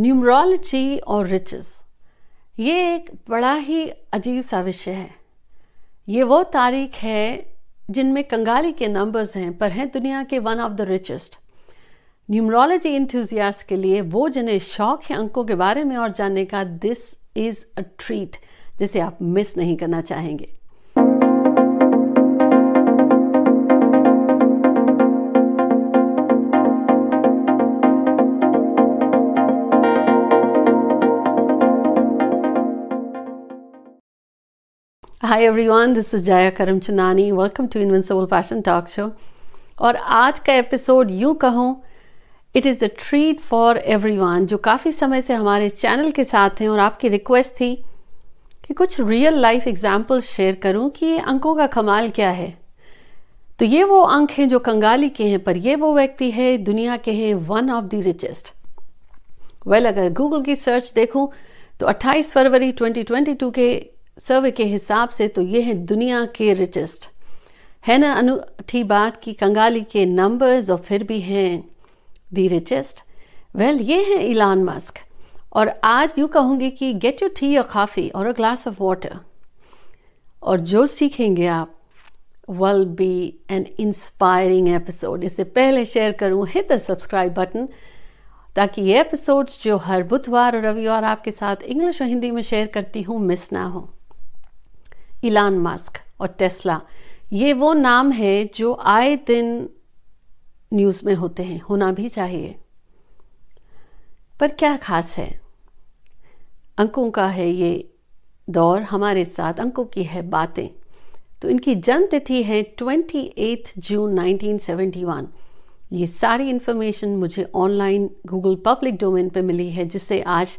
Numerology और riches ये एक बड़ा ही अजीब सा विषय है ये वो तारीख है जिनमें कंगाली के नंबर्स हैं पर हैं दुनिया के one of the richest numerology enthusiasts के लिए वो जिन्हें शौक है अंकों के बारे में और जानने का दिस इज़ अ ट्रीट जिसे आप मिस नहीं करना चाहेंगे hi everyone this is Jaya Karam Chunani welcome to invincible fashion talk show और आज का एपिसोड यूं कहूँ it is a treat for everyone जो काफ़ी समय से हमारे चैनल के साथ हैं और आपकी रिक्वेस्ट थी कि कुछ रियल लाइफ एग्जाम्पल शेयर करूं कि अंकों का कमाल क्या है तो ये वो अंक हैं जो कंगाली के हैं पर ये वो व्यक्ति है दुनिया के हैं one of the richest well अगर गूगल की सर्च देखूं तो 28 फरवरी 2022 के सर्वे के हिसाब से तो ये है दुनिया के रिचेस्ट है ना अनूठी बात की कंगाली के नंबर्स और फिर भी हैं दी रिचेस्ट वेल ये हैं इलान मस्क और आज यूँ कहूँगी कि गेट यू टी और काफ़ी और अ ग्लास ऑफ वाटर और जो सीखेंगे आप वल बी एन इंस्पायरिंग एपिसोड इससे पहले शेयर करूं हिट द सब्सक्राइब बटन ताकि ये एपिसोड्स जो हर बुधवार और रविवार आपके साथ इंग्लिश और हिंदी में शेयर करती हूं मिस ना हो इलान मास्क और टेस्ला ये वो नाम है जो आए दिन न्यूज़ में होते हैं होना भी चाहिए पर क्या खास है अंकों का है ये दौर हमारे साथ अंकों की है बातें तो इनकी जन्म तिथि है एथ जून 1971 ये सारी इन्फॉर्मेशन मुझे ऑनलाइन गूगल पब्लिक डोमेन पे मिली है जिसे आज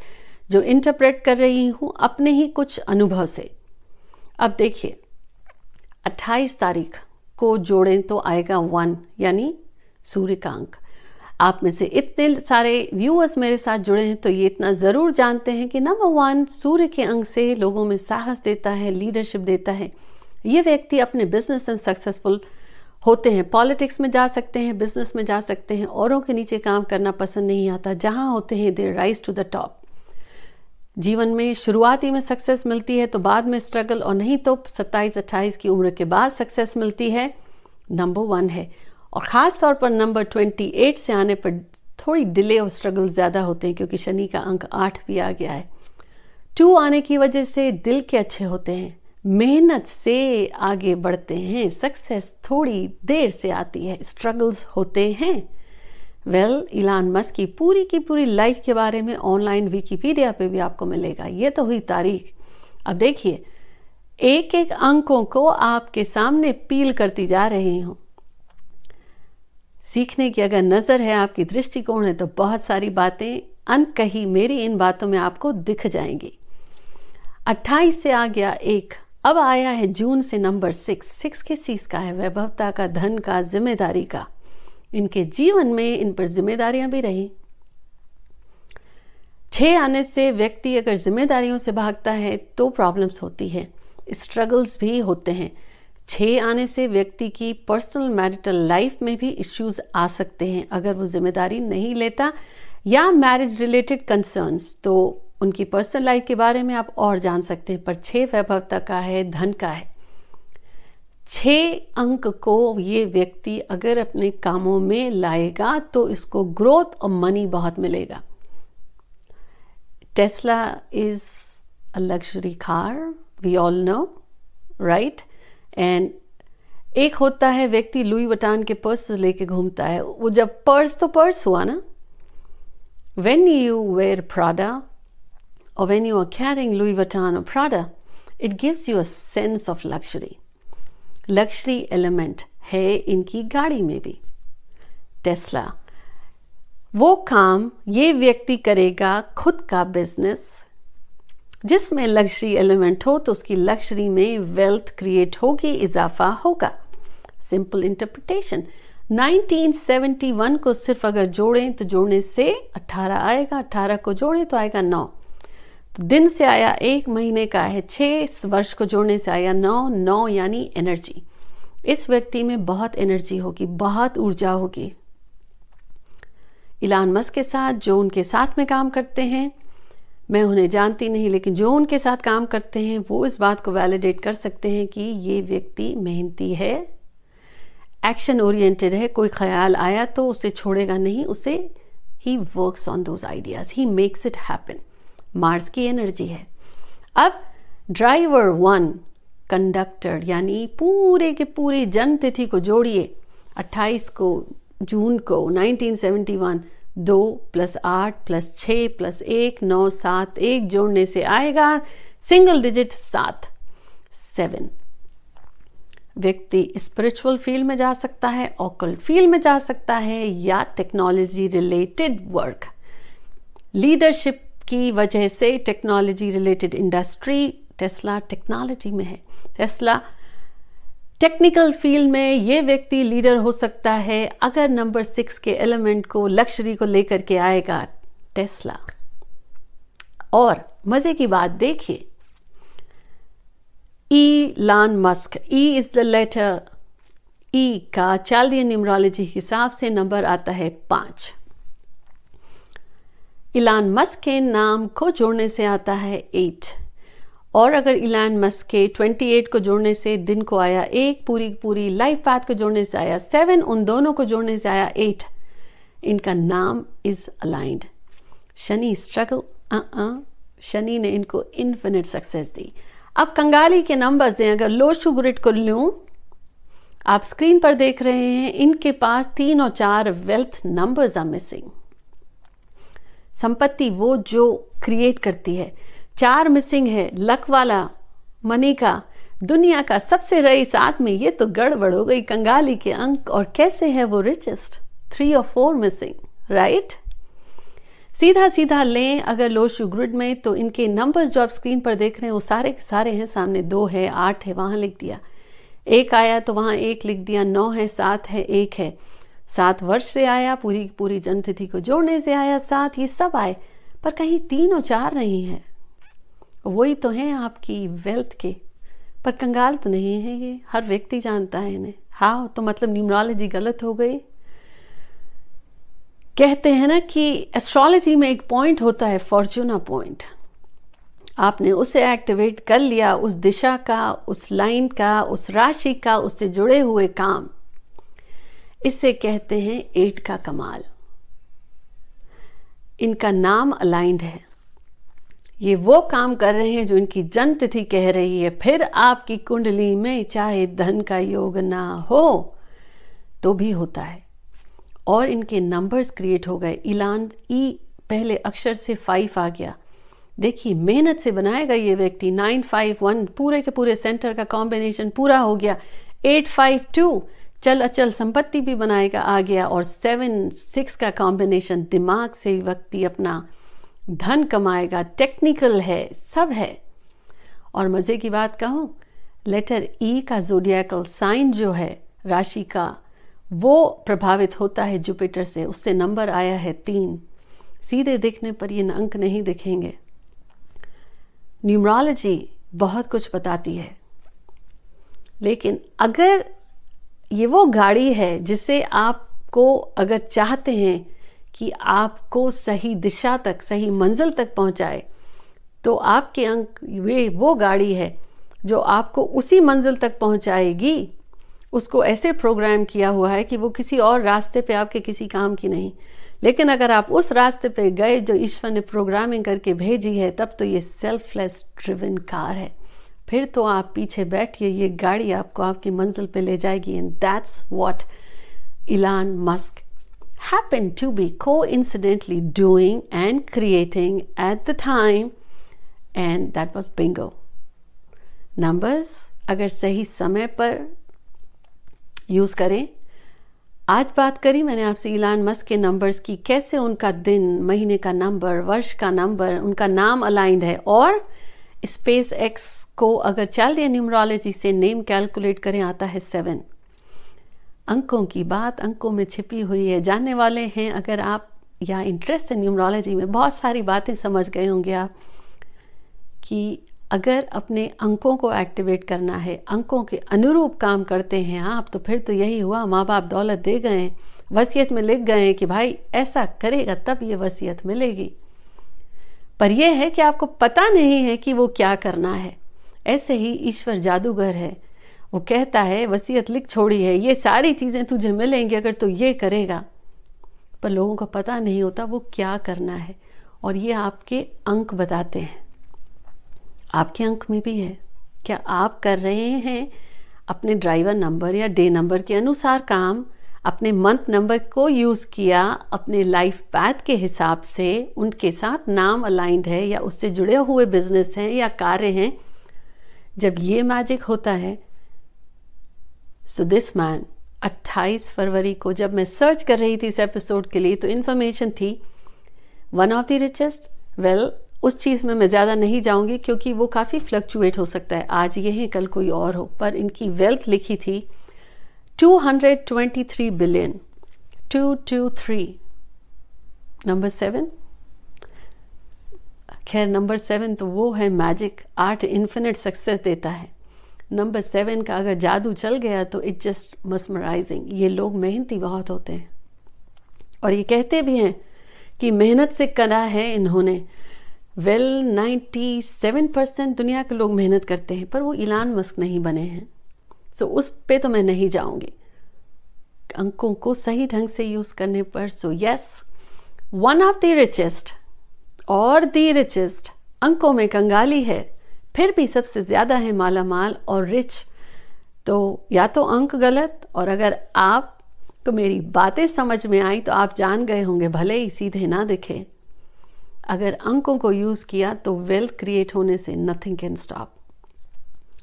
जो इंटरप्रेट कर रही हूँ अपने ही कुछ अनुभव से अब देखिए 28 तारीख को जोड़ें तो आएगा वन यानी सूर्य का अंक आप में से इतने सारे व्यूअर्स मेरे साथ जुड़े हैं तो ये इतना ज़रूर जानते हैं कि नंबर वन सूर्य के अंक से लोगों में साहस देता है लीडरशिप देता है ये व्यक्ति अपने बिजनेस में सक्सेसफुल होते हैं पॉलिटिक्स में जा सकते हैं बिजनेस में जा सकते हैं औरों के नीचे काम करना पसंद नहीं आता जहाँ होते हैं they rise to the top जीवन में शुरुआती में सक्सेस मिलती है तो बाद में स्ट्रगल और नहीं तो 27-28 की उम्र के बाद सक्सेस मिलती है नंबर वन है और ख़ास तौर पर नंबर 28 से आने पर थोड़ी डिले और स्ट्रगल ज़्यादा होते हैं क्योंकि शनि का अंक आठ भी आ गया है टू आने की वजह से दिल के अच्छे होते हैं मेहनत से आगे बढ़ते हैं सक्सेस थोड़ी देर से आती है स्ट्रगल्स होते हैं वेल इलान मस्क की पूरी की पूरी लाइफ के बारे में ऑनलाइन विकीपीडिया पे भी आपको मिलेगा ये तो हुई तारीख अब देखिए एक एक अंकों को आपके सामने पील करती जा रही हूं सीखने की अगर नज़र है आपकी दृष्टिकोण है तो बहुत सारी बातें अनकही मेरी इन बातों में आपको दिख जाएंगी 28 से आ गया एक अब आया है जून से नंबर सिक्स सिक्स किस चीज़ का है वैभवता का धन का जिम्मेदारी का इनके जीवन में इन पर जिम्मेदारियां भी रही छह आने से व्यक्ति अगर जिम्मेदारियों से भागता है तो प्रॉब्लम्स होती है स्ट्रगल्स भी होते हैं छः आने से व्यक्ति की पर्सनल मैरिटल लाइफ में भी इश्यूज आ सकते हैं अगर वो जिम्मेदारी नहीं लेता या मैरिज रिलेटेड कंसर्न्स तो उनकी पर्सनल लाइफ के बारे में आप और जान सकते हैं पर छः वैभवता का है धन का है छः अंक को ये व्यक्ति अगर अपने कामों में लाएगा तो इसको ग्रोथ और मनी बहुत मिलेगा Tesla is a luxury car we all know right and एक होता है व्यक्ति लुई वटान के पर्स लेके घूमता है वो जब पर्स तो पर्स हुआ ना वेन यू वेयर प्राडा और when you are carrying Louis Vuitton Prada it gives you a sense of luxury luxury element है इनकी गाड़ी में भी टेस्ला वो काम ये व्यक्ति करेगा खुद का बिजनेस जिसमें लक्जरी एलिमेंट हो तो उसकी लक्जरी में वेल्थ क्रिएट होगी इजाफा होगा सिंपल इंटरप्रिटेशन 1971 को सिर्फ अगर जोड़ें तो जोड़ने से 18 आएगा 18 को जोड़ें तो आएगा 9 दिन से आया एक महीने का है छः वर्ष को जोड़ने से आया नौ नौ यानी एनर्जी इस व्यक्ति में बहुत एनर्जी होगी बहुत ऊर्जा होगी इलान मस्क के साथ जो उनके साथ में काम करते हैं मैं उन्हें जानती नहीं लेकिन जो उनके साथ काम करते हैं वो इस बात को वैलिडेट कर सकते हैं कि ये व्यक्ति मेहनती है एक्शन ओरिएंटेड है कोई ख्याल आया तो उसे छोड़ेगा नहीं उसे he works on those ideas ही मेक्स इट हैपन मार्स की एनर्जी है अब ड्राइवर वन कंडक्टर यानी पूरे के पूरे जन्म तिथि को जोड़िए 28 को जून को 1971 दो प्लस आठ प्लस छ प्लस एक नौ सात एक जोड़ने से आएगा सिंगल डिजिट सात सेवन व्यक्ति स्पिरिचुअल फील्ड में जा सकता है ऑकल फील्ड में जा सकता है या टेक्नोलॉजी रिलेटेड वर्क लीडरशिप की वजह से technology related industry Tesla technology में है टेस्ला टेक्निकल फील्ड में ये व्यक्ति लीडर हो सकता है अगर नंबर सिक्स के एलिमेंट को लक्जरी को लेकर के आएगा टेस्ला और मजे की बात देखिए Elon Musk E is the letter E का चार्लियन न्यूमरोलॉजी हिसाब से नंबर आता है पांच इलान मस्क के नाम को जोड़ने से आता है एट और अगर इलान मस्क के 28 को जोड़ने से दिन को आया एक पूरी पूरी लाइफ पाथ को जोड़ने से आया सेवन उन दोनों को जोड़ने से आया एट इनका नाम is aligned Shani struggle uh-uh। Shani ने इनको इन्फिनिट सक्सेस दी अब कंगाली के नंबर्स हैं अगर लो ग्रिड को लूँ आप स्क्रीन पर देख रहे हैं इनके पास तीन और चार वेल्थ नंबर्स आर मिसिंग संपत्ति वो जो क्रिएट करती है चार मिसिंग है लक वाला मनी का दुनिया का सबसे रईस आदमी ये तो गड़बड़ हो गई कंगाली के अंक और कैसे है वो रिचेस्ट थ्री और फोर मिसिंग राइट सीधा सीधा लें अगर लो शू ग्रिड में तो इनके नंबर्स जो आप स्क्रीन पर देख रहे हैं वो सारे के सारे हैं सामने दो है आठ है वहां लिख दिया एक आया तो वहां एक लिख दिया नौ है सात है एक है सात वर्ष से आया पूरी पूरी जन्मतिथि को जोड़ने से आया सात ये सब आए पर कहीं तीन और चार नहीं है वही तो हैं आपकी वेल्थ के पर कंगाल तो नहीं है ये हर व्यक्ति जानता है इन्हें हाँ तो मतलब न्यूमरोलॉजी गलत हो गई कहते हैं ना कि एस्ट्रोलॉजी में एक पॉइंट होता है फॉर्चूना पॉइंट आपने उसे एक्टिवेट कर लिया उस दिशा का उस लाइन का उस राशि का उससे जुड़े हुए काम इसे कहते हैं एट का कमाल इनका नाम अलाइंड है ये वो काम कर रहे हैं जो इनकी जन तिथि कह रही है फिर आपकी कुंडली में चाहे धन का योग ना हो तो भी होता है और इनके नंबर्स क्रिएट हो गए इलान ई पहले अक्षर से फाइव आ गया देखिए मेहनत से बनाएगा ये व्यक्ति नाइन फाइव वन पूरे के पूरे सेंटर का कॉम्बिनेशन पूरा हो गया एट फाइव टू चल अचल संपत्ति भी बनाएगा आ गया और सेवन सिक्स का कॉम्बिनेशन दिमाग से व्यक्ति अपना धन कमाएगा टेक्निकल है सब है और मज़े की बात कहूं लेटर ई e का जोडियाकल साइन जो है राशि का वो प्रभावित होता है जुपिटर से उससे नंबर आया है तीन सीधे देखने पर ये अंक नहीं दिखेंगे न्यूमरोलॉजी बहुत कुछ बताती है लेकिन अगर ये वो गाड़ी है जिसे आपको अगर चाहते हैं कि आपको सही दिशा तक सही मंजिल तक पहुंचाए तो आपके अंक वे वो गाड़ी है जो आपको उसी मंजिल तक पहुंचाएगी उसको ऐसे प्रोग्राम किया हुआ है कि वो किसी और रास्ते पे आपके किसी काम की नहीं लेकिन अगर आप उस रास्ते पे गए जो ईश्वर ने प्रोग्रामिंग करके भेजी है तब तो ये सेल्फलेस ड्रिवन कार है फिर तो आप पीछे बैठिए ये गाड़ी आपको आपकी मंजिल पे ले जाएगी and that's what Elon Musk happen to be को incidentally doing and creating at the time and that was bingo numbers अगर सही समय पर यूज़ करें आज बात करी मैंने आपसे इलान मस्क के नंबर्स की कैसे उनका दिन महीने का नंबर वर्ष का नंबर उनका नाम अलाइंड है और स्पेस एक्स को अगर दिया न्यूमरोलॉजी से नेम कैलकुलेट करें आता है सेवन अंकों की बात अंकों में छिपी हुई है जानने वाले हैं अगर आप या इंटरेस्ट है न्यूमरोलॉजी में बहुत सारी बातें समझ गए होंगे आप कि अगर अपने अंकों को एक्टिवेट करना है अंकों के अनुरूप काम करते हैं आप तो फिर तो यही हुआ माँ बाप दौलत दे गए वसीयत में लिख गए कि भाई ऐसा करेगा तब ये वसीयत मिलेगी पर यह है कि आपको पता नहीं है कि वो क्या करना है ऐसे ही ईश्वर जादूगर है वो कहता है वसीयत लिख छोड़ी है ये सारी चीज़ें तुझे मिलेंगी अगर तू तो ये करेगा पर लोगों को पता नहीं होता वो क्या करना है और ये आपके अंक बताते हैं आपके अंक में भी है क्या आप कर रहे हैं अपने ड्राइवर नंबर या डे नंबर के अनुसार काम अपने मंथ नंबर को यूज़ किया अपने लाइफ पैथ के हिसाब से उनके साथ नाम अलाइंड है या उससे जुड़े हुए बिजनेस हैं या कार्य हैं जब ये मैजिक होता है सो दिस मैन 28 फरवरी को जब मैं सर्च कर रही थी इस एपिसोड के लिए तो इन्फॉर्मेशन थी one of the richest well उस चीज़ में मैं ज़्यादा नहीं जाऊंगी क्योंकि वो काफ़ी फ्लक्चुएट हो सकता है आज ये है कल कोई और हो पर इनकी वेल्थ लिखी थी 223 billion. 223. नंबर सेवन खैर नंबर सेवन तो वो है मैजिक आर्ट इन्फिनिट सक्सेस देता है नंबर सेवन का अगर जादू चल गया तो इट जस्ट मसमराइजिंग ये लोग मेहनती बहुत होते हैं और ये कहते भी हैं कि मेहनत से करा है इन्होंने वेल नाइन्टी सेवन परसेंट दुनिया के लोग मेहनत करते हैं पर वो इलान मस्क नहीं बने हैं सो तो उस पे तो मैं नहीं जाऊंगी अंकों को सही ढंग से यूज करने पर so yes one of the richest और द रिचेस्ट अंकों में कंगाली है फिर भी सबसे ज्यादा है माला माल और रिच तो या तो अंक गलत और अगर आप को मेरी बातें समझ में आई तो आप जान गए होंगे भले ही सीधे ना दिखे अगर अंकों को यूज किया तो वेल्थ क्रिएट होने से nothing can stop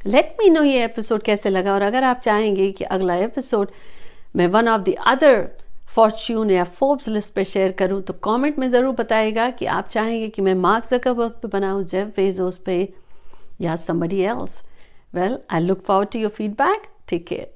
let me know ये एपिसोड कैसे लगा और अगर आप चाहेंगे कि अगला एपिसोड मैं one of the other fortune या फोर्ब्स लिस्ट पे शेयर करूं तो कमेंट में ज़रूर बताएगा कि आप चाहेंगे कि मैं का वर्क पे बनाऊं जेफ बेजोस पे या somebody else well I look forward to your feedback take care